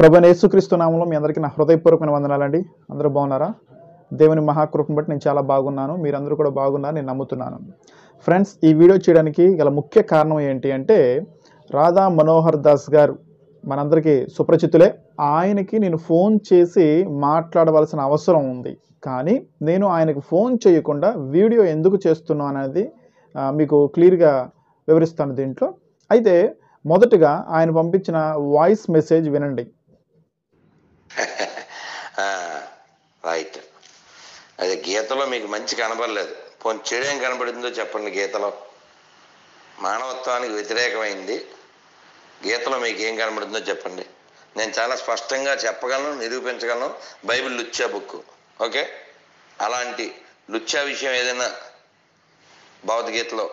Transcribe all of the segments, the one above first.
ప్రభు యేసుక్రీస్తు నామంలో మీ అందరికీ నా హృదయపూర్వకమైన వందనాలండి అందరూ బాగున్నారా దేవుని మహాకృపను బట్టి నేను చాలా బాగున్నాను మీరందరూ కూడా బాగున్నారు నేను నమ్ముతున్నాను ఫ్రెండ్స్ ఈ వీడియో చేయడానికి గల ముఖ్య కారణం ఏంటి అంటే రాధా మనోహర్ దాస్ గారు మనందరికీ సుపరిచితులే ఆయనకి నేను ఫోన్ చేసి మాట్లాడవలసిన అవసరం ఉంది కానీ నేను ఆయనకు ఫోన్ చేయకుండా వీడియో ఎందుకు చేస్తున్నాను అనేది మీకు క్లియర్గా వివరిస్తాను దీంట్లో అయితే మొదటగా ఆయన పంపించిన వాయిస్ మెసేజ్ వినండి అది గీతలో మీకు మంచి కనబడలేదు పోనీ చెడు ఏం కనబడిందో చెప్పండి గీతలో మానవత్వానికి వ్యతిరేకమైంది గీతలో మీకు ఏం కనబడుతుందో చెప్పండి నేను చాలా స్పష్టంగా చెప్పగలను నిరూపించగలను బైబిల్ లుచ్చా బుక్ ఓకే అలాంటి లుచ్చా విషయం ఏదైనా భగవద్గీతలో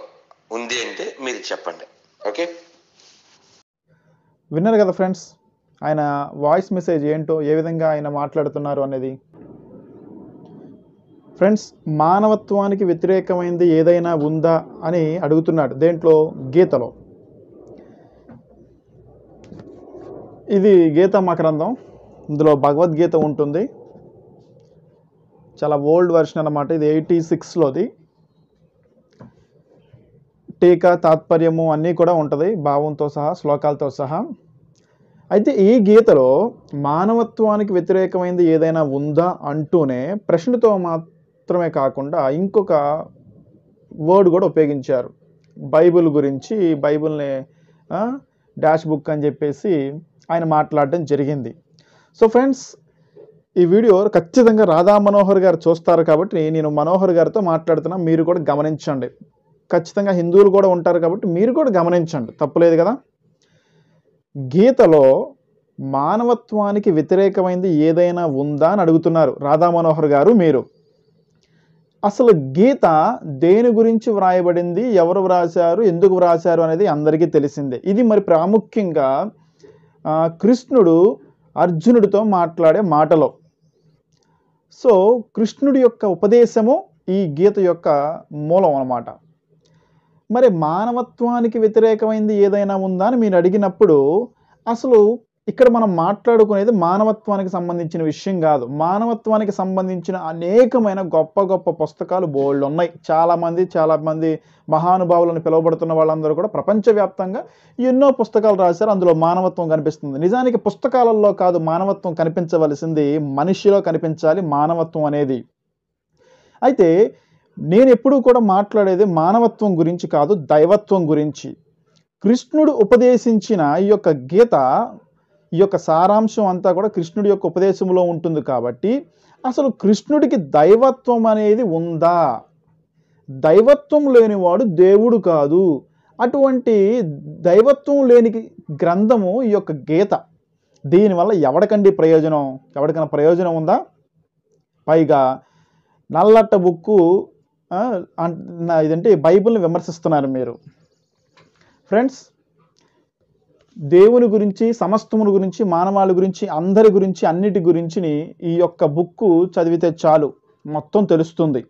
ఉంది అంటే మీరు చెప్పండి ఓకే విన్నారు కదా ఫ్రెండ్స్ ఆయన వాయిస్ మెసేజ్ ఏంటో ఏ విధంగా ఆయన మాట్లాడుతున్నారు అనేది ఫ్రెండ్స్ మానవత్వానికి వ్యతిరేకమైంది ఏదైనా ఉందా అని అడుగుతున్నాడు దేంట్లో గీతలో ఇది గీత మకరంధం ఇందులో భగవద్గీత ఉంటుంది చాలా ఓల్డ్ వెర్షన్ అనమాట ఇది ఎయిటీ సిక్స్లోది టీకా తాత్పర్యము అన్నీ కూడా ఉంటుంది భావంతో సహా శ్లోకాలతో సహా అయితే ఈ గీతలో మానవత్వానికి వ్యతిరేకమైంది ఏదైనా ఉందా అంటూనే ప్రశ్నతో మాత్రం మాత్రమే కాకుండా ఇంకొక వర్డ్ కూడా ఉపయోగించారు బైబిల్ గురించి బైబిల్ని డాష్ బుక్ అని చెప్పేసి ఆయన మాట్లాడడం జరిగింది సో ఫ్రెండ్స్ ఈ వీడియో ఖచ్చితంగా రాధా మనోహర్ గారు చూస్తారు కాబట్టి నేను మనోహర్ గారితో మాట్లాడుతున్నా మీరు కూడా గమనించండి ఖచ్చితంగా హిందువులు కూడా ఉంటారు కాబట్టి మీరు కూడా గమనించండి తప్పులేదు కదా గీతలో మానవత్వానికి వ్యతిరేకమైంది ఏదైనా ఉందా అని అడుగుతున్నారు రాధా మనోహర్ గారు మీరు అసలు గీత దేని గురించి వ్రాయబడింది ఎవరు వ్రాశారు ఎందుకు వ్రాశారు అనేది అందరికీ తెలిసిందే ఇది మరి ప్రాముఖ్యంగా కృష్ణుడు అర్జునుడితో మాట్లాడే మాటలో సో కృష్ణుడి యొక్క ఉపదేశము ఈ గీత యొక్క మూలం అన్నమాట మరి మానవత్వానికి వ్యతిరేకమైంది ఏదైనా ఉందా అని మీరు అడిగినప్పుడు అసలు ఇక్కడ మనం మాట్లాడుకునేది మానవత్వానికి సంబంధించిన విషయం కాదు మానవత్వానికి సంబంధించిన అనేకమైన గొప్ప గొప్ప పుస్తకాలు బోల్డ్ ఉన్నాయి చాలామంది చాలామంది మహానుభావులను పిలువబడుతున్న వాళ్ళందరూ కూడా ప్రపంచవ్యాప్తంగా ఎన్నో పుస్తకాలు రాశారు అందులో మానవత్వం కనిపిస్తుంది నిజానికి పుస్తకాలలో కాదు మానవత్వం కనిపించవలసింది మనిషిలో కనిపించాలి మానవత్వం అనేది అయితే నేను ఎప్పుడూ కూడా మాట్లాడేది మానవత్వం గురించి కాదు దైవత్వం గురించి కృష్ణుడు ఉపదేశించిన ఈ యొక్క గీత ఈ యొక్క సారాంశం అంతా కూడా కృష్ణుడి యొక్క ఉపదేశంలో ఉంటుంది కాబట్టి అసలు కృష్ణుడికి దైవత్వం అనేది ఉందా దైవత్వం లేనివాడు దేవుడు కాదు అటువంటి దైవత్వం లేని గ్రంథము ఈ యొక్క గీత దీనివల్ల ఎవడికండి ప్రయోజనం ఎవడికైనా ప్రయోజనం ఉందా పైగా నల్లట్ట బుక్కు ఇదంటే బైబిల్ని విమర్శిస్తున్నారు మీరు ఫ్రెండ్స్ దేవుని గురించి సమస్తముని గురించి మానవాళి గురించి అందరి గురించి అన్నిటి గురించిని ఈ యొక్క బుక్ చదివితే చాలు మొత్తం తెలుస్తుంది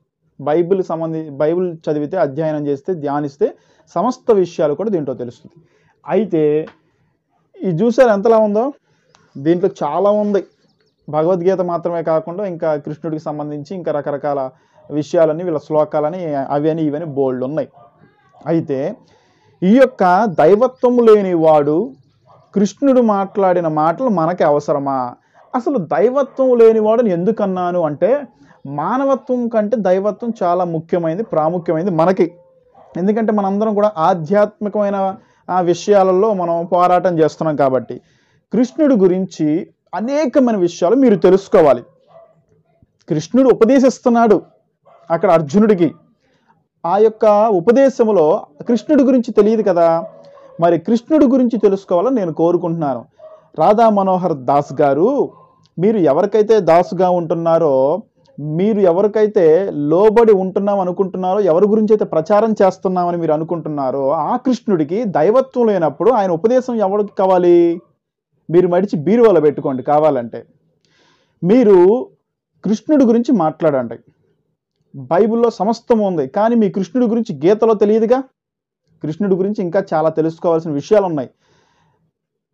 బైబిల్ సంబంధి బైబిల్ చదివితే అధ్యయనం చేస్తే ధ్యానిస్తే సమస్త విషయాలు కూడా దీంట్లో తెలుస్తుంది అయితే ఈ చూసారు ఎంతలా ఉందో దీంట్లో చాలా ఉంది భగవద్గీత మాత్రమే కాకుండా ఇంకా కృష్ణుడికి సంబంధించి ఇంకా రకరకాల విషయాలని వీళ్ళ శ్లోకాలని అవి అని ఇవని బోల్డ్ ఉన్నాయి అయితే ఈ యొక్క దైవత్వము లేనివాడు కృష్ణుడు మాట్లాడిన మాటలు మనకి అవసరమా అసలు దైవత్వం లేనివాడని ఎందుకన్నాను అంటే మానవత్వం కంటే దైవత్వం చాలా ముఖ్యమైనది ప్రాముఖ్యమైనది మనకి ఎందుకంటే మనందరం కూడా ఆధ్యాత్మికమైన విషయాలలో మనం పోరాటం చేస్తున్నాం కాబట్టి కృష్ణుడు గురించి అనేకమైన విషయాలు మీరు తెలుసుకోవాలి కృష్ణుడు ఉపదేశిస్తున్నాడు అక్కడ అర్జునుడికి ఆ యొక్క ఉపదేశములో కృష్ణుడి గురించి తెలియదు కదా మరి కృష్ణుడి గురించి తెలుసుకోవాలని నేను కోరుకుంటున్నాను రాధా మనోహర్ దాస్ గారు మీరు ఎవరికైతే దాసుగా ఉంటున్నారో మీరు ఎవరికైతే లోబడి ఉంటున్నాం అనుకుంటున్నారో ఎవరి గురించి అయితే ప్రచారం చేస్తున్నామని మీరు అనుకుంటున్నారో ఆ కృష్ణుడికి దైవత్వం లేనప్పుడు ఆయన ఉపదేశం ఎవరికి కావాలి మీరు మడిచి బీరువాలో పెట్టుకోండి కావాలంటే మీరు కృష్ణుడి గురించి మాట్లాడండి బైబిల్లో సమస్తం ఉంది కానీ మీ కృష్ణుడి గురించి గీతలో తెలియదుగా కృష్ణుడి గురించి ఇంకా చాలా తెలుసుకోవాల్సిన విషయాలు ఉన్నాయి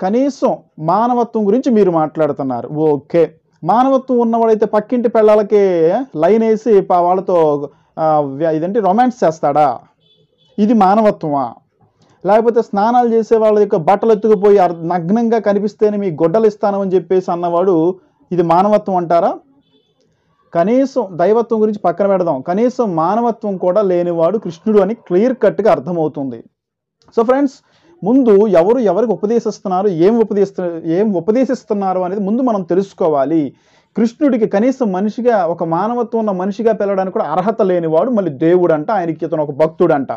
కనీసం మానవత్వం గురించి మీరు మాట్లాడుతున్నారు ఓకే మానవత్వం ఉన్నవాడైతే పక్కింటి పిల్లలకి లైన్ వేసి వాళ్ళతో ఇదేంటి రొమాన్స్ చేస్తాడా ఇది మానవత్వమా లేకపోతే స్నానాలు చేసే వాళ్ళ యొక్క బట్టలు ఎత్తుకుపోయి నగ్నంగా కనిపిస్తేనే మీ గొడ్డలు ఇస్తానని చెప్పేసి అన్నవాడు ఇది మానవత్వం అంటారా కనీసం దైవత్వం గురించి పక్కన పెడదాం కనీసం మానవత్వం కూడా లేనివాడు కృష్ణుడు అని క్లియర్ కట్గా అర్థమవుతుంది సో ఫ్రెండ్స్ ముందు ఎవరు ఎవరికి ఉపదేశిస్తున్నారు ఏం ఉపదేశిస్తున్నారు ఏం ఉపదేశిస్తున్నారు అనేది ముందు మనం తెలుసుకోవాలి కృష్ణుడికి కనీసం మనిషిగా ఒక మానవత్వం ఉన్న మనిషిగా పిలవడానికి కూడా అర్హత లేనివాడు మళ్ళీ దేవుడు అంట ఆయనకి ఇతను ఒక భక్తుడంట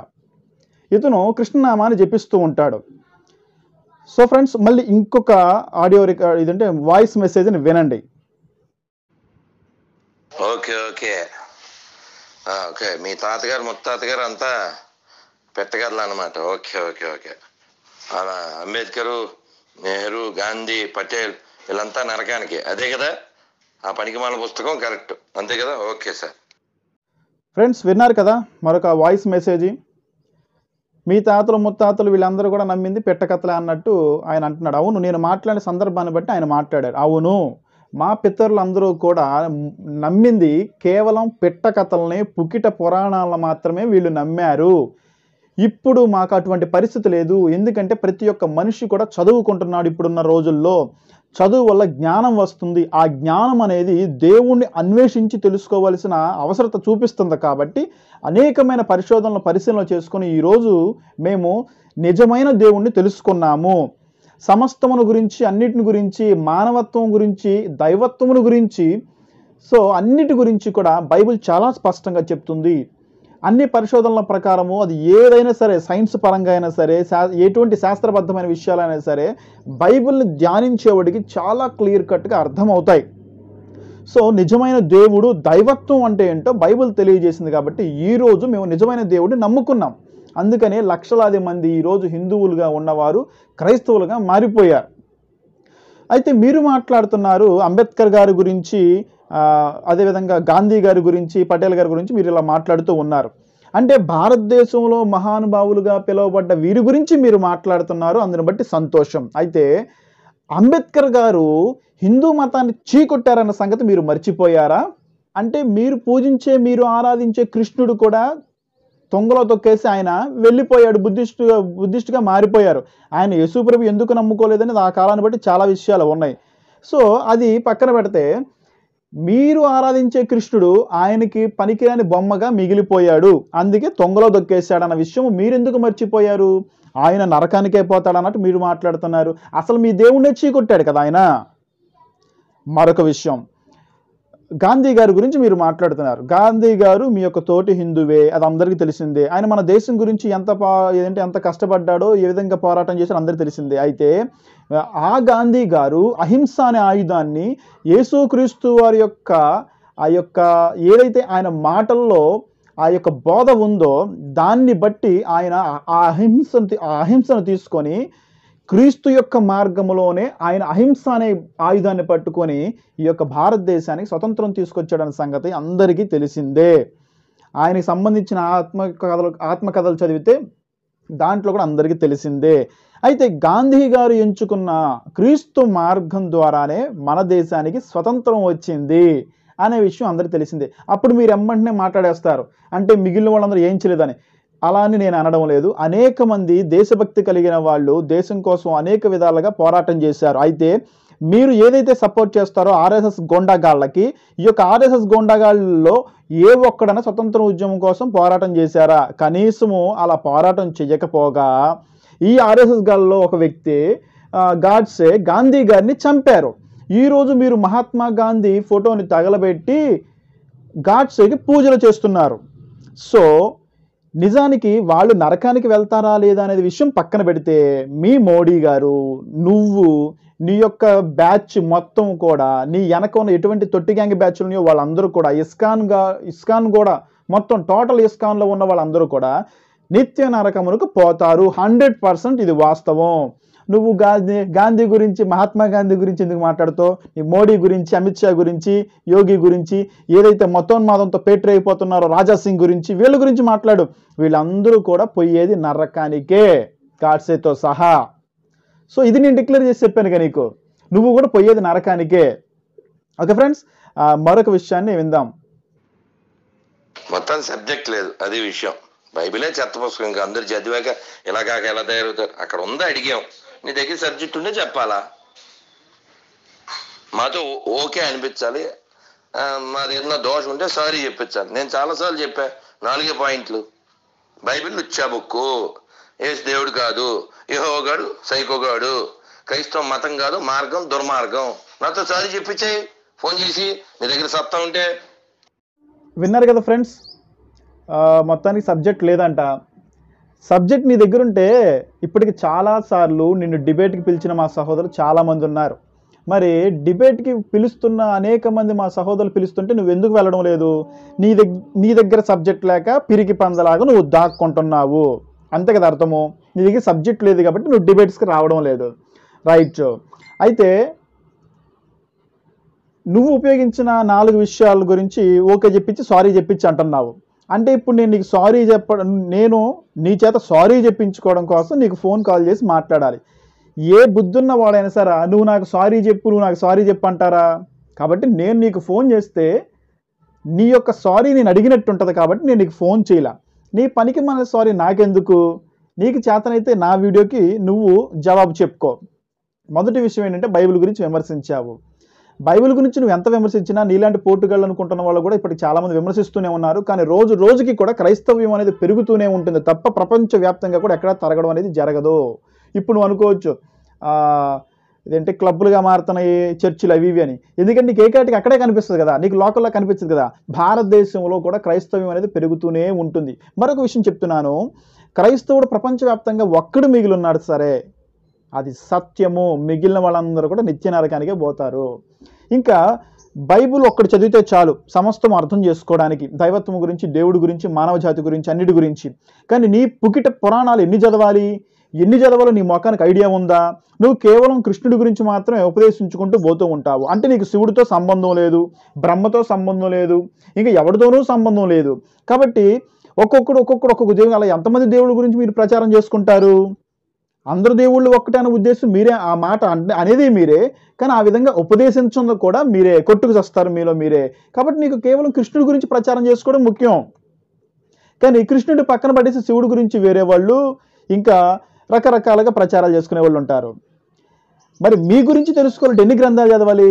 ఇతను కృష్ణనామాన్ని జపిస్తూ ఉంటాడు సో ఫ్రెండ్స్ మళ్ళీ ఇంకొక ఆడియో రికార్డ్ ఇదంటే వాయిస్ మెసేజ్ని వినండి ఓకే ఓకే ఓకే మీ తాతగారు ముత్తాతగారు అంతా పెట్టగలరు అనమాట ఓకే ఓకే ఓకే అలా అంబేద్కరు నెహ్రూ గాంధీ పటేల్ వీళ్ళంతా నరకానికి అదే కదా ఆ పనికిమాల పుస్తకం కరెక్ట్ అంతే కదా ఓకే సార్ ఫ్రెండ్స్ విన్నారు కదా మరొక వాయిస్ మెసేజ్ మీ తాతలు ముత్తాతలు వీళ్ళందరూ కూడా నమ్మింది పెట్టకత్తలే అన్నట్టు ఆయన అంటున్నాడు అవును నేను మాట్లాడే సందర్భాన్ని బట్టి ఆయన మాట్లాడారు అవును మా పితరులందరూ కూడా నమ్మింది కేవలం పిట్ట కథల్ని పుకిట పురాణాలను మాత్రమే వీళ్ళు నమ్మారు ఇప్పుడు మాకు అటువంటి పరిస్థితి లేదు ఎందుకంటే ప్రతి ఒక్క మనిషి కూడా చదువుకుంటున్నాడు ఇప్పుడున్న రోజుల్లో చదువు వల్ల జ్ఞానం వస్తుంది ఆ జ్ఞానం అనేది దేవుణ్ణి అన్వేషించి తెలుసుకోవాల్సిన అవసరత చూపిస్తుంది కాబట్టి అనేకమైన పరిశోధనలు పరిశీలన చేసుకొని ఈరోజు మేము నిజమైన దేవుణ్ణి తెలుసుకున్నాము సమస్తమును గురించి అన్నిటిని గురించి మానవత్వం గురించి దైవత్వమును గురించి సో అన్నిటి గురించి కూడా బైబిల్ చాలా స్పష్టంగా చెప్తుంది అన్ని పరిశోధనల ప్రకారము అది ఏదైనా సరే సైన్స్ పరంగా అయినా సరే ఎటువంటి శాస్త్రబద్ధమైన విషయాలైనా సరే బైబిల్ని ధ్యానించేవాడికి చాలా క్లియర్ కట్గా అర్థమవుతాయి సో నిజమైన దేవుడు దైవత్వం అంటే ఏంటో బైబిల్ తెలియజేసింది కాబట్టి ఈరోజు మేము నిజమైన దేవుడిని నమ్ముకున్నాం అందుకనే లక్షలాది మంది ఈరోజు హిందువులుగా ఉన్నవారు క్రైస్తవులుగా మారిపోయారు అయితే మీరు మాట్లాడుతున్నారు అంబేద్కర్ గారి గురించి అదేవిధంగా గాంధీ గారి గురించి పటేల్ గారి గురించి మీరు ఇలా మాట్లాడుతూ ఉన్నారు అంటే భారతదేశంలో మహానుభావులుగా పిలువబడ్డ వీరి గురించి మీరు మాట్లాడుతున్నారు అందుని బట్టి సంతోషం అయితే అంబేద్కర్ గారు హిందూ మతాన్ని చీకొట్టారన్న సంగతి మీరు మర్చిపోయారా అంటే మీరు పూజించే మీరు ఆరాధించే కృష్ణుడు కూడా తొంగలో తొక్కేసి ఆయన వెళ్ళిపోయాడు బుద్ధిస్టుగా బుద్ధిస్టుగా మారిపోయారు ఆయన యశుప్రభు ఎందుకు నమ్ముకోలేదని ఆ కాలాన్ని బట్టి చాలా విషయాలు ఉన్నాయి సో అది పక్కన పెడితే మీరు ఆరాధించే కృష్ణుడు ఆయనకి పనికిరాని బొమ్మగా మిగిలిపోయాడు అందుకే తొంగలో దొక్కేశాడన్న అన్న విషయం మీరెందుకు మర్చిపోయారు ఆయన నరకానికే పోతాడు అన్నట్టు మీరు మాట్లాడుతున్నారు అసలు మీ దేవుణ్ణే చీకొట్టాడు కదా ఆయన మరొక విషయం గాంధీ గారి గురించి మీరు మాట్లాడుతున్నారు గాంధీ గారు మీ యొక్క తోటి హిందువే అది అందరికీ తెలిసిందే ఆయన మన దేశం గురించి ఎంత పా ఏంటంటే ఎంత కష్టపడ్డాడో ఏ విధంగా పోరాటం చేశారో అందరికీ తెలిసిందే అయితే ఆ గాంధీ గారు అహింస అనే ఆయుధాన్ని యేసుక్రీస్తు వారి యొక్క ఆ యొక్క ఏదైతే ఆయన మాటల్లో ఆ యొక్క బోధ ఉందో దాన్ని బట్టి ఆయన ఆ అహింసను ఆ అహింసను తీసుకొని క్రీస్తు యొక్క మార్గంలోనే ఆయన అహింస అనే ఆయుధాన్ని పట్టుకొని ఈ యొక్క భారతదేశానికి స్వతంత్రం తీసుకొచ్చాడన్న సంగతి అందరికీ తెలిసిందే ఆయనకి సంబంధించిన ఆత్మ కథలు ఆత్మకథలు చదివితే దాంట్లో కూడా అందరికీ తెలిసిందే అయితే గాంధీ గారు ఎంచుకున్న క్రీస్తు మార్గం ద్వారానే మన దేశానికి స్వతంత్రం వచ్చింది అనే విషయం అందరికీ తెలిసిందే అప్పుడు మీరు ఎమ్మంటనే మాట్లాడేస్తారు అంటే మిగిలిన వాళ్ళందరూ ఏం చేయలేదని అలా అని నేను అనడం లేదు అనేక మంది దేశభక్తి కలిగిన వాళ్ళు దేశం కోసం అనేక విధాలుగా పోరాటం చేశారు అయితే మీరు ఏదైతే సపోర్ట్ చేస్తారో ఆర్ఎస్ఎస్ గోండాగాళ్ళకి ఈ యొక్క ఆర్ఎస్ఎస్ గోండాగాళ్ళలో ఏ ఒక్కడన స్వతంత్ర ఉద్యమం కోసం పోరాటం చేశారా కనీసము అలా పోరాటం చేయకపోగా ఈ ఆర్ఎస్ఎస్ గాళ్ళలో ఒక వ్యక్తి గాడ్సే గాంధీ గారిని చంపారు ఈరోజు మీరు మహాత్మా గాంధీ ఫోటోని తగలబెట్టి గాడ్సేకి పూజలు చేస్తున్నారు సో నిజానికి వాళ్ళు నరకానికి వెళ్తారా లేదా అనేది విషయం పక్కన పెడితే మీ మోడీ గారు నువ్వు నీ యొక్క బ్యాచ్ మొత్తం కూడా నీ వెనక ఉన్న ఎటువంటి తొట్టి గ్యాంగ్ బ్యాచ్లు ఉన్నాయో వాళ్ళందరూ కూడా ఇస్కాన్గా ఇస్కాన్ కూడా మొత్తం టోటల్ ఇస్కాన్లో ఉన్న వాళ్ళందరూ కూడా నిత్య నరకములకు పోతారు హండ్రెడ్ పర్సెంట్ ఇది వాస్తవం నువ్వు గాంధీ గాంధీ గురించి మహాత్మా గాంధీ గురించి ఎందుకు మాట్లాడుతావు నీ మోడీ గురించి అమిత్ షా గురించి యోగి గురించి ఏదైతే మతోన్మాదంతో పేట్రీ అయిపోతున్నారో రాజా సింగ్ గురించి వీళ్ళ గురించి మాట్లాడు వీళ్ళందరూ కూడా పోయేది నరకానికే కాడ్సేతో సహా సో ఇది నేను డిక్లేర్ చేసి చెప్పాను నీకు నువ్వు కూడా పోయేది నరకానికే ఓకే ఫ్రెండ్స్ మరొక విషయాన్ని విందాం మొత్తం సబ్జెక్ట్ లేదు అది విషయం బైబిలే చెత్త పుస్తకం ఇంకా అందరు చదివాక ఇలా కాక ఎలా తయారవుతారు అక్కడ ఉందా అడిగాం నీ దగ్గర సబ్జెక్ట్ ఉంటే చెప్పాలా మాతో ఓకే అనిపించాలి మా దగ్గర దోషం ఉంటే సారీ చెప్పించాలి నేను చాలాసార్లు చెప్పా నాలుగే పాయింట్లు బైబిల్ ఇచ్చా బుక్కు ఏసు దేవుడు కాదు యహోగాడు సైకోగాడు క్రైస్తవ మతం కాదు మార్గం దుర్మార్గం నాతో సారీ చెప్పించాయి ఫోన్ చేసి నీ దగ్గర సత్తా ఉంటే విన్నారు కదా ఫ్రెండ్స్ మొత్తానికి సబ్జెక్ట్ లేదంట సబ్జెక్ట్ నీ దగ్గర ఉంటే ఇప్పటికి చాలాసార్లు నిన్ను డిబేట్కి పిలిచిన మా సహోదరులు చాలామంది ఉన్నారు మరి డిబేట్కి పిలుస్తున్న అనేక మంది మా సహోదరులు పిలుస్తుంటే నువ్వు ఎందుకు వెళ్ళడం లేదు నీ దగ్గర నీ దగ్గర సబ్జెక్ట్ లేక పిరికి పందలాగా నువ్వు దాక్కుంటున్నావు అంతే కదా అర్థము నీ దగ్గర సబ్జెక్ట్ లేదు కాబట్టి నువ్వు డిబేట్స్కి రావడం లేదు రైట్ అయితే నువ్వు ఉపయోగించిన నాలుగు విషయాల గురించి ఓకే చెప్పించి సారీ చెప్పించి అంటున్నావు అంటే ఇప్పుడు నేను నీకు సారీ చెప్పడం నేను నీ చేత సారీ చెప్పించుకోవడం కోసం నీకు ఫోన్ కాల్ చేసి మాట్లాడాలి ఏ బుద్ధున్న వాడైనా సరే నువ్వు నాకు సారీ చెప్పు నువ్వు నాకు సారీ చెప్పు అంటారా కాబట్టి నేను నీకు ఫోన్ చేస్తే నీ యొక్క సారీ నేను అడిగినట్టు ఉంటుంది కాబట్టి నేను నీకు ఫోన్ చేయలే నీ పనికి మన సారీ నాకెందుకు నీకు చేతనైతే నా వీడియోకి నువ్వు జవాబు చెప్పుకో మొదటి విషయం ఏంటంటే బైబిల్ గురించి విమర్శించావు బైబిల్ గురించి నువ్వు ఎంత విమర్శించినా నీలాంటి పోర్టుగల్ అనుకుంటున్న వాళ్ళు కూడా ఇప్పటికి చాలామంది విమర్శిస్తూనే ఉన్నారు కానీ రోజు రోజుకి కూడా క్రైస్తవ్యం అనేది పెరుగుతూనే ఉంటుంది తప్ప ప్రపంచవ్యాప్తంగా కూడా ఎక్కడా తరగడం అనేది జరగదు ఇప్పుడు నువ్వు అనుకోవచ్చు ఇదేంటి క్లబ్బులుగా మారుతున్నాయి చర్చిలు అవి ఇవి అని ఎందుకంటే నీకు ఏకాటికి అక్కడే కనిపిస్తుంది కదా నీకు లోకల్లో కనిపిస్తుంది కదా భారతదేశంలో కూడా క్రైస్తవ్యం అనేది పెరుగుతూనే ఉంటుంది మరొక విషయం చెప్తున్నాను క్రైస్తవుడు ప్రపంచవ్యాప్తంగా ఒక్కడు మిగిలి ఉన్నాడు సరే అది సత్యము మిగిలిన వాళ్ళందరూ కూడా నిత్య నరకానికే పోతారు ఇంకా బైబుల్ ఒక్కటి చదివితే చాలు సమస్తం అర్థం చేసుకోవడానికి దైవత్వం గురించి దేవుడి గురించి మానవ జాతి గురించి అన్నిటి గురించి కానీ నీ పుకిట పురాణాలు ఎన్ని చదవాలి ఎన్ని చదవాలో నీ మొఖానికి ఐడియా ఉందా నువ్వు కేవలం కృష్ణుడి గురించి మాత్రమే ఉపదేశించుకుంటూ పోతూ ఉంటావు అంటే నీకు శివుడితో సంబంధం లేదు బ్రహ్మతో సంబంధం లేదు ఇంకా ఎవరితోనూ సంబంధం లేదు కాబట్టి ఒక్కొక్కడు ఒక్కొక్కడు ఒక్కొక్క దేవుడు అలా ఎంతమంది దేవుడి గురించి మీరు ప్రచారం చేసుకుంటారు అందరు దేవుళ్ళు ఒక్కటే అనే ఉద్దేశం మీరే ఆ మాట అనేది మీరే కానీ ఆ విధంగా ఉపదేశించడం కూడా మీరే కొట్టుకు చేస్తారు మీలో మీరే కాబట్టి నీకు కేవలం కృష్ణుడి గురించి ప్రచారం చేసుకోవడం ముఖ్యం కానీ కృష్ణుడి పక్కన పడేసి శివుడి గురించి వేరే వాళ్ళు ఇంకా రకరకాలుగా ప్రచారాలు చేసుకునే వాళ్ళు ఉంటారు మరి మీ గురించి తెలుసుకోవాలంటే ఎన్ని గ్రంథాలు చదవాలి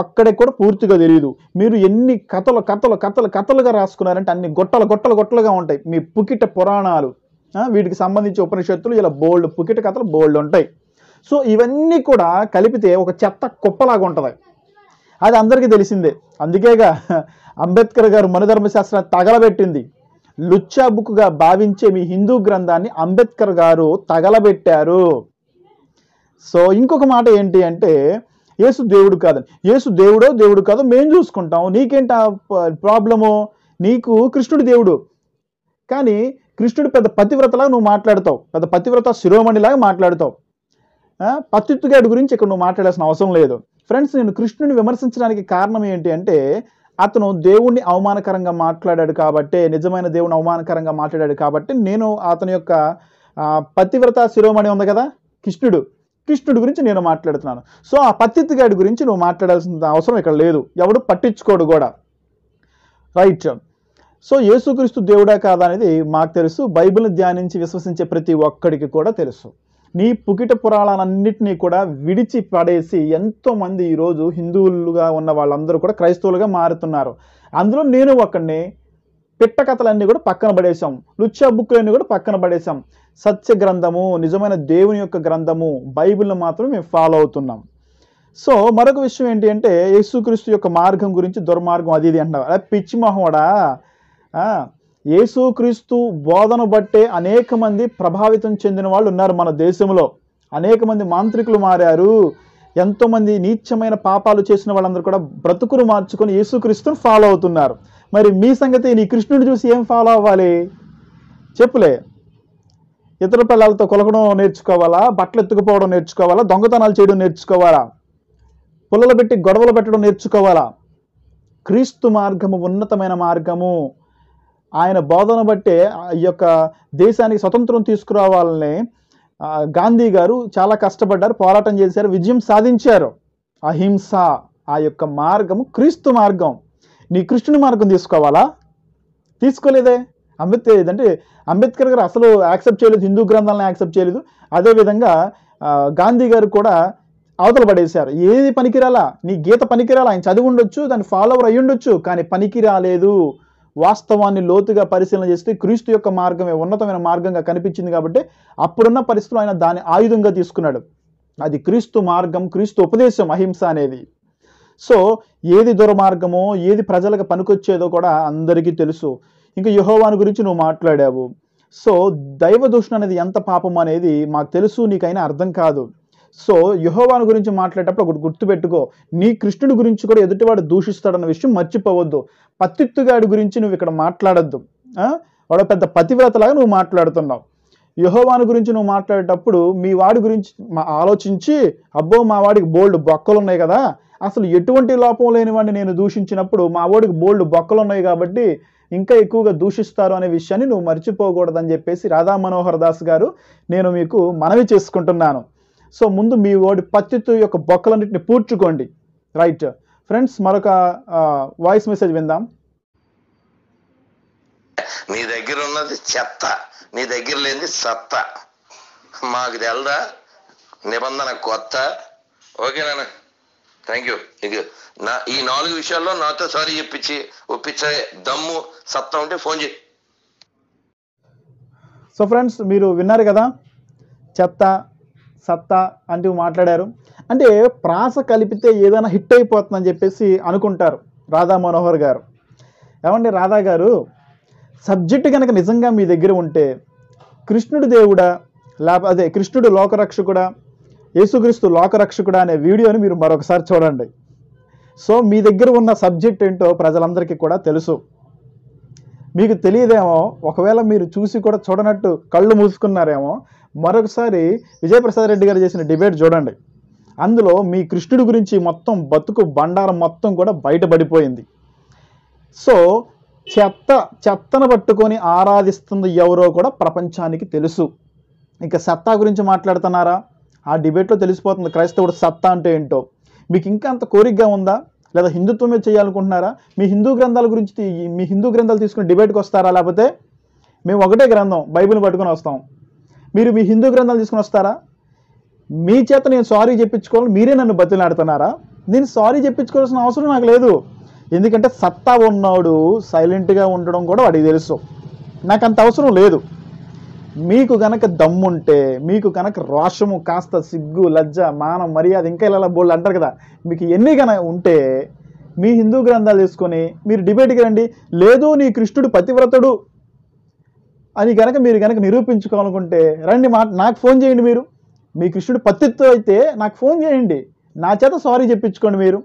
ఒక్కడికి కూడా పూర్తిగా తెలియదు మీరు ఎన్ని కథలు కథలు కథలు కథలుగా రాసుకున్నారంటే అన్ని గొట్టలు గొట్టలు గొట్టలుగా ఉంటాయి మీ పుకిట పురాణాలు వీటికి సంబంధించి ఉపనిషత్తులు ఇలా బోల్డ్ పుకిట కథలు బోల్డ్ ఉంటాయి సో ఇవన్నీ కూడా కలిపితే ఒక చెత్త కుప్పలాగా ఉంటుంది అది అందరికీ తెలిసిందే అందుకేగా అంబేద్కర్ గారు మనుధర్మశాస్త్రాన్ని తగలబెట్టింది లుచ్చా బుక్గా భావించే మీ హిందూ గ్రంథాన్ని అంబేద్కర్ గారు తగలబెట్టారు సో ఇంకొక మాట ఏంటి అంటే యేసు దేవుడు కాదని యేసు దేవుడో దేవుడు కాదో మేము చూసుకుంటాం నీకేంటి ప్రాబ్లము నీకు కృష్ణుడు దేవుడు కానీ కృష్ణుడు పెద్ద పతివ్రతలాగా నువ్వు మాట్లాడతావు పెద్ద పతివ్రత శిరోమణిలాగా మాట్లాడతావు పతిత్తుగాడి గురించి ఇక్కడ నువ్వు మాట్లాడాల్సిన అవసరం లేదు ఫ్రెండ్స్ నేను కృష్ణుని విమర్శించడానికి కారణం ఏంటి అంటే అతను దేవుణ్ణి అవమానకరంగా మాట్లాడాడు కాబట్టి నిజమైన దేవుని అవమానకరంగా మాట్లాడాడు కాబట్టి నేను అతని యొక్క పతివ్రత శిరోమణి ఉంది కదా కృష్ణుడు కృష్ణుడి గురించి నేను మాట్లాడుతున్నాను సో ఆ పత్తిత్తుగాడి గురించి నువ్వు మాట్లాడాల్సిన అవసరం ఇక్కడ లేదు ఎవడు పట్టించుకోడు కూడా రైట్ సో యేసుక్రీస్తు దేవుడా కాదా అనేది మాకు తెలుసు బైబిల్ని ధ్యానించి విశ్వసించే ప్రతి ఒక్కడికి కూడా తెలుసు నీ పుకిట పురాణాలన్నింటినీ కూడా విడిచి పడేసి ఎంతోమంది ఈరోజు హిందువులుగా ఉన్న వాళ్ళందరూ కూడా క్రైస్తవులుగా మారుతున్నారు అందులో నేను ఒకడిని పిట్ట కథలన్నీ కూడా పక్కన పడేశాం లుచ్చా బుక్లన్నీ కూడా పక్కన పడేశాం సత్య గ్రంథము నిజమైన దేవుని యొక్క గ్రంథము బైబిల్ని మాత్రం మేము ఫాలో అవుతున్నాం సో మరొక విషయం ఏంటి అంటే యేసుక్రీస్తు యొక్క మార్గం గురించి దుర్మార్గం అది ఇది అంటున్నారు పిచ్చి మొహమడా యేసుక్రీస్తు బోధను బట్టే అనేక మంది ప్రభావితం చెందిన వాళ్ళు ఉన్నారు మన దేశంలో అనేక మంది మాంత్రికులు మారారు ఎంతోమంది నీచమైన పాపాలు చేసిన వాళ్ళందరూ కూడా బ్రతుకును మార్చుకొని యేసుక్రీస్తుని ఫాలో అవుతున్నారు మరి మీ సంగతి నీ కృష్ణుడిని చూసి ఏం ఫాలో అవ్వాలి చెప్పులే ఇతర పిల్లలతో కొలకడం నేర్చుకోవాలా బట్టలు ఎత్తుకుపోవడం నేర్చుకోవాలా దొంగతనాలు చేయడం నేర్చుకోవాలా పుల్లలు పెట్టి గొడవలు పెట్టడం నేర్చుకోవాలా క్రీస్తు మార్గము ఉన్నతమైన మార్గము ఆయన బోధన బట్టే ఈ యొక్క దేశానికి స్వతంత్రం తీసుకురావాలని గాంధీ గారు చాలా కష్టపడ్డారు పోరాటం చేశారు విజయం సాధించారు అహింస ఆ యొక్క మార్గము క్రీస్తు మార్గం నీ కృష్ణుని మార్గం తీసుకోవాలా తీసుకోలేదే అంబేద్కర్ అంటే అంబేద్కర్ గారు అసలు యాక్సెప్ట్ చేయలేదు హిందూ గ్రంథాలను యాక్సెప్ట్ చేయలేదు అదేవిధంగా గాంధీ గారు కూడా అవతల పడేశారు ఏది పనికిరాలా నీ గీత పనికిరాలా ఆయన చదివి ఉండొచ్చు దాన్ని ఫాలోవర్ అయ్యుండొచ్చు కానీ పనికిరాలేదు వాస్తవాన్ని లోతుగా పరిశీలన చేస్తే క్రీస్తు యొక్క మార్గమే ఉన్నతమైన మార్గంగా కనిపించింది కాబట్టి అప్పుడున్న పరిస్థితులు ఆయన దాని ఆయుధంగా తీసుకున్నాడు అది క్రీస్తు మార్గం క్రీస్తు ఉపదేశం అహింస అనేది సో ఏది దుర్మార్గమో ఏది ప్రజలకు పనికొచ్చేదో కూడా అందరికీ తెలుసు ఇంకా యహోవాని గురించి నువ్వు మాట్లాడావు సో దైవ దూషణ అనేది ఎంత పాపం అనేది మాకు తెలుసు నీకైనా అర్థం కాదు సో యహోవాను గురించి మాట్లాడేటప్పుడు ఒకటి గుర్తుపెట్టుకో నీ కృష్ణుడి గురించి కూడా ఎదుటివాడు దూషిస్తాడన్న విషయం మర్చిపోవద్దు పత్తిత్తుగాడి గురించి నువ్వు ఇక్కడ మాట్లాడద్దు వాడు పెద్ద పతివ్రతలాగా నువ్వు మాట్లాడుతున్నావు యహోవాను గురించి నువ్వు మాట్లాడేటప్పుడు మీ వాడి గురించి ఆలోచించి అబ్బో మా వాడికి బోల్డ్ బొక్కలు ఉన్నాయి కదా అసలు ఎటువంటి లోపం లేని వాడిని నేను దూషించినప్పుడు మా వాడికి బోల్డ్ బొక్కలు ఉన్నాయి కాబట్టి ఇంకా ఎక్కువగా దూషిస్తారు అనే విషయాన్ని నువ్వు మర్చిపోకూడదని చెప్పేసి రాధా మనోహర్ దాస్ గారు నేను మీకు మనవి చేసుకుంటున్నాను సో ముందు మీ ఓడి పత్తితు యొక్క బొక్కలన్నింటిని పూడ్చుకోండి రైట్ ఫ్రెండ్స్ మరొక వాయిస్ మెసేజ్ విందాం నీ దగ్గర ఉన్నది చెత్త నీ దగ్గర లేనిది సత్త మాకు తెల్దా నిబంధన కొత్త ఓకేనా థ్యాంక్ యూ నీకు నా ఈ నాలుగు విషయాల్లో నాతో సారీ చెప్పించి ఒప్పించే దమ్ము సత్త ఉంటే ఫోన్ చేయి సో ఫ్రెండ్స్ మీరు విన్నారు కదా చెత్త సత్తా అంటూ మాట్లాడారు అంటే ప్రాస కలిపితే ఏదైనా హిట్ అయిపోతుందని చెప్పేసి అనుకుంటారు రాధా మనోహర్ గారు ఏమండి రాధా గారు సబ్జెక్టు కనుక నిజంగా మీ దగ్గర ఉంటే కృష్ణుడు దేవుడా లేకపోతే అదే కృష్ణుడు లోకరక్షకుడా యేసుక్రీస్తు లోకరక్షకుడా అనే వీడియోని మీరు మరొకసారి చూడండి సో మీ దగ్గర ఉన్న సబ్జెక్ట్ ఏంటో ప్రజలందరికీ కూడా తెలుసు మీకు తెలియదేమో ఒకవేళ మీరు చూసి కూడా చూడనట్టు కళ్ళు మూసుకున్నారేమో మరొకసారి విజయప్రసాద్ రెడ్డి గారు చేసిన డిబేట్ చూడండి అందులో మీ కృష్ణుడి గురించి మొత్తం బతుకు బండారం మొత్తం కూడా బయటపడిపోయింది సో చెత్త చెత్తను పట్టుకొని ఆరాధిస్తుంది ఎవరో కూడా ప్రపంచానికి తెలుసు ఇంకా సత్తా గురించి మాట్లాడుతున్నారా ఆ డిబేట్లో తెలిసిపోతుంది క్రైస్తవుడు సత్తా అంటే ఏంటో మీకు ఇంకా అంత కోరికగా ఉందా లేదా హిందుత్వమే చేయాలనుకుంటున్నారా మీ హిందూ గ్రంథాల గురించి మీ హిందూ గ్రంథాలు తీసుకుని డిబేట్కి వస్తారా లేకపోతే మేము ఒకటే గ్రంథం బైబిల్ పట్టుకొని వస్తాం మీరు మీ హిందూ గ్రంథాలు తీసుకుని వస్తారా మీ చేత నేను సారీ చెప్పించుకోవాలి మీరే నన్ను బతిలాడుతున్నారా నేను సారీ చెప్పించుకోవాల్సిన అవసరం నాకు లేదు ఎందుకంటే సత్తా ఉన్నాడు సైలెంట్గా ఉండడం కూడా వాడికి తెలుసు నాకు అంత అవసరం లేదు మీకు కనుక దమ్ముంటే మీకు కనుక రోషము కాస్త సిగ్గు లజ్జ మానం మర్యాద ఇంకా ఇలా బోళ్ళు అంటారు కదా మీకు ఎన్ని కనుక ఉంటే మీ హిందూ గ్రంథాలు తీసుకొని మీరు డిబేట్కి రండి లేదు నీ కృష్ణుడు పతివ్రతుడు అని కనుక మీరు కనుక నిరూపించుకోవాలనుకుంటే రండి మా నాకు ఫోన్ చేయండి మీరు మీ కృష్ణుడు పత్తితో అయితే నాకు ఫోన్ చేయండి నా చేత సారీ చెప్పించుకోండి మీరు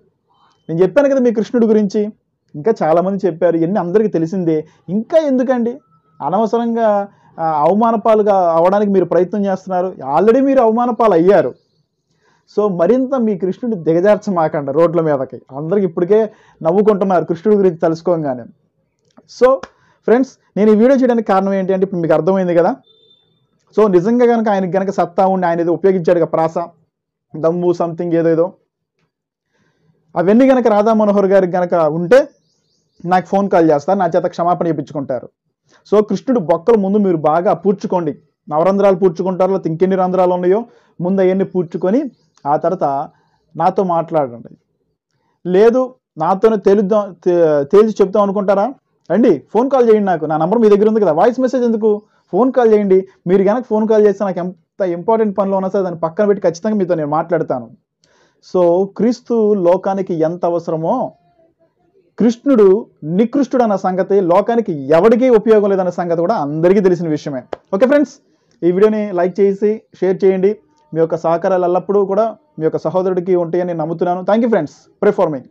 నేను చెప్పాను కదా మీ కృష్ణుడి గురించి ఇంకా చాలామంది చెప్పారు ఇవన్నీ అందరికీ తెలిసిందే ఇంకా ఎందుకండి అనవసరంగా అవమానపాలుగా అవడానికి మీరు ప్రయత్నం చేస్తున్నారు ఆల్రెడీ మీరు అవమానపాలు అయ్యారు సో మరింత మీ కృష్ణుడు దిగజార్చమాకండి రోడ్ల మీదకి అందరికి ఇప్పటికే నవ్వుకుంటున్నారు కృష్ణుడి గురించి తెలుసుకోగానే సో ఫ్రెండ్స్ నేను ఈ వీడియో చేయడానికి కారణం ఏంటి అంటే ఇప్పుడు మీకు అర్థమైంది కదా సో నిజంగా కనుక ఆయనకి కనుక సత్తా ఉండి ఆయన ఏదో ఉపయోగించాడు ప్రాస దమ్ము సంథింగ్ ఏదేదో అవన్నీ కనుక రాధా మనోహర్ గారికి కనుక ఉంటే నాకు ఫోన్ కాల్ చేస్తారు నా చేత క్షమాపణ ఇప్పించుకుంటారు సో కృష్ణుడు బొక్కల ముందు మీరు బాగా పూడ్చుకోండి నవరంధ్రాలు పూడ్చుకుంటారో ఇంకెన్ని రంధ్రాలు ఉన్నాయో ముందు అవన్నీ పూడ్చుకొని ఆ తర్వాత నాతో మాట్లాడండి లేదు నాతోనే తేలుద్దాం తేల్చి చెప్తాం అనుకుంటారా రండి ఫోన్ కాల్ చేయండి నాకు నా నంబర్ మీ దగ్గర ఉంది కదా వాయిస్ మెసేజ్ ఎందుకు ఫోన్ కాల్ చేయండి మీరు కనుక ఫోన్ కాల్ చేస్తే నాకు ఎంత ఇంపార్టెంట్ పనిలో ఉన్నా సరే దాన్ని పక్కన పెట్టి ఖచ్చితంగా మీతో నేను మాట్లాడతాను సో క్రీస్తు లోకానికి ఎంత అవసరమో కృష్ణుడు నికృష్ణుడు అన్న సంగతి లోకానికి ఎవరికి ఉపయోగం లేదన్న సంగతి కూడా అందరికీ తెలిసిన విషయమే ఓకే ఫ్రెండ్స్ ఈ వీడియోని లైక్ చేసి షేర్ చేయండి మీ యొక్క సహకారాలు ఎల్లప్పుడూ కూడా మీ యొక్క సహోదరుడికి ఉంటాయని నమ్ముతున్నాను థ్యాంక్ యూ ఫ్రెండ్స్ ప్రిఫార్మింగ్